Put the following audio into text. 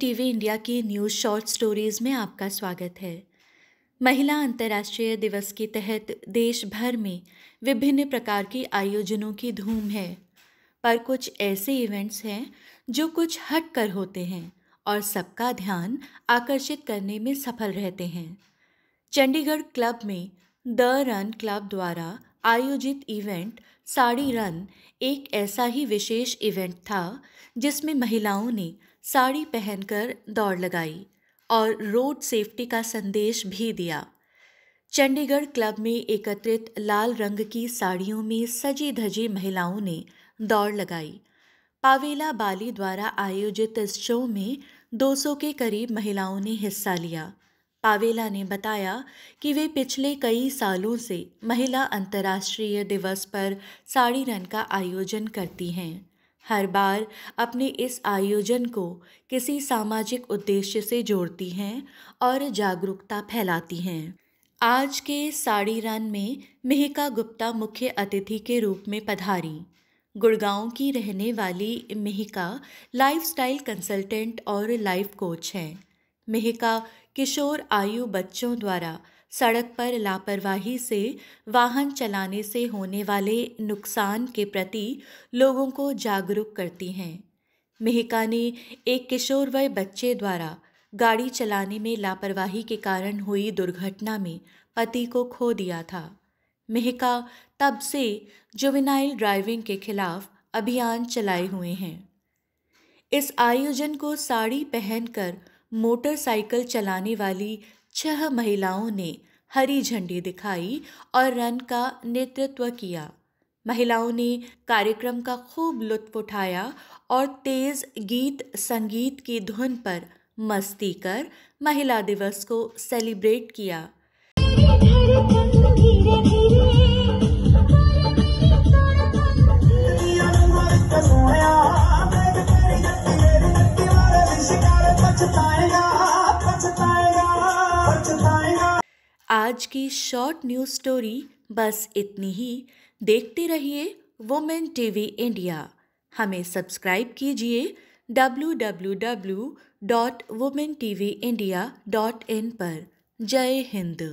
TV India की news short stories में आपका स्वागत है महिला अंतर्राष्ट्रीय दिवस के तहत देश भर में विभिन्न प्रकार के आयोजनों की धूम है पर कुछ ऐसे इवेंट्स हैं जो कुछ हट कर होते हैं और सबका ध्यान आकर्षित करने में सफल रहते हैं चंडीगढ़ क्लब में द रन क्लब द्वारा आयोजित इवेंट साड़ी रन एक ऐसा ही विशेष इवेंट था जिसमें महिलाओं ने साड़ी पहनकर दौड़ लगाई और रोड सेफ्टी का संदेश भी दिया चंडीगढ़ क्लब में एकत्रित लाल रंग की साड़ियों में सजी धजी महिलाओं ने दौड़ लगाई पावेला बाली द्वारा आयोजित इस शो में 200 के करीब महिलाओं ने हिस्सा लिया पावेला ने बताया कि वे पिछले कई सालों से महिला अंतर्राष्ट्रीय दिवस पर साड़ी रन का आयोजन करती हैं हर बार अपने इस आयोजन को किसी सामाजिक उद्देश्य से जोड़ती हैं और जागरूकता फैलाती हैं आज के साड़ी रन में मेहका गुप्ता मुख्य अतिथि के रूप में पधारी गुड़गांव की रहने वाली मेहिका लाइफस्टाइल कंसल्टेंट और लाइफ कोच हैं मेहका किशोर आयु बच्चों द्वारा सड़क पर लापरवाही से वाहन चलाने से होने वाले नुकसान के प्रति लोगों को जागरूक करती हैं मेहिका ने एक किशोर व बच्चे द्वारा गाड़ी चलाने में लापरवाही के कारण हुई दुर्घटना में पति को खो दिया था मेहिका तब से जुवेनाइल ड्राइविंग के खिलाफ अभियान चलाए हुए हैं इस आयोजन को साड़ी पहनकर मोटरसाइकिल चलाने वाली छह महिलाओं ने हरी झंडी दिखाई और रन का नेतृत्व किया महिलाओं ने कार्यक्रम का खूब लुत्फ उठाया और तेज गीत संगीत की धुन पर मस्ती कर महिला दिवस को सेलिब्रेट किया आज की शॉर्ट न्यूज स्टोरी बस इतनी ही देखते रहिए वुमेन टीवी इंडिया हमें सब्सक्राइब कीजिए W W W dot women TV India dot in पर जय हिंद